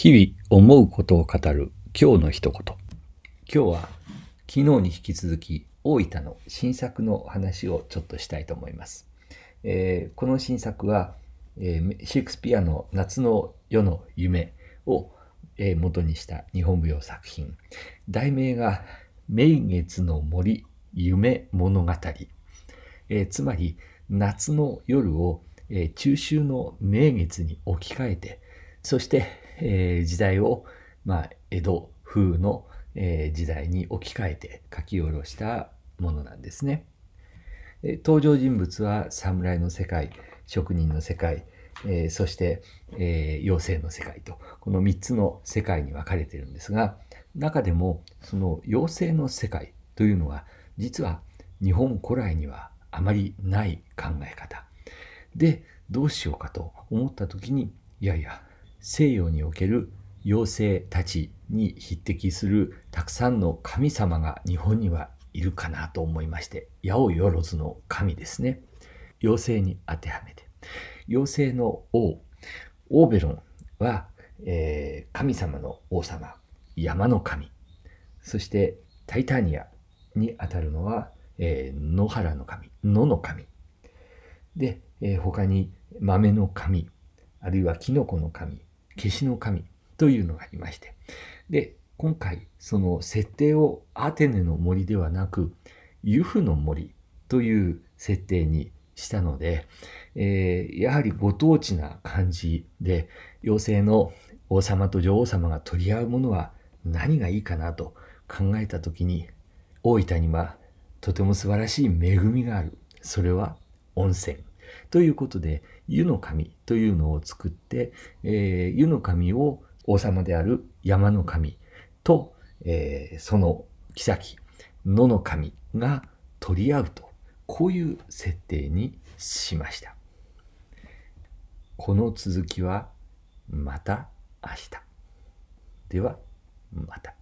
日々思うことを語る今日の一言。今日は昨日に引き続き大分の新作の話をちょっとしたいと思います。えー、この新作は、えー、シェイクスピアの夏の夜の夢を、えー、元にした日本舞踊作品。題名が明月の森夢物語。えつまり夏の夜を、え中秋の明月に置き換えて、そしてえー、時代を、まあ、江戸風の、えー、時代に置き換えて書き下ろしたものなんですね。えー、登場人物は侍の世界職人の世界、えー、そして、えー、妖精の世界とこの3つの世界に分かれてるんですが中でもその妖精の世界というのは実は日本古来にはあまりない考え方でどうしようかと思った時にいやいや西洋における妖精たちに匹敵するたくさんの神様が日本にはいるかなと思いまして八百万の神ですね妖精に当てはめて妖精の王オーベロンは、えー、神様の王様山の神そしてタイタニアにあたるのは、えー、野原の神野の神で、えー、他に豆の神あるいはキノコの神消しの神というのがありまして。で、今回、その設定をアテネの森ではなく、ユフの森という設定にしたので、えー、やはりご当地な感じで、妖精の王様と女王様が取り合うものは何がいいかなと考えた時に、大分にはとても素晴らしい恵みがある。それは温泉。ということで、湯の神というのを作って、えー、湯の神を王様である山の神と、えー、その妃、野の神が取り合うと、こういう設定にしました。この続きはまた明日。では、また。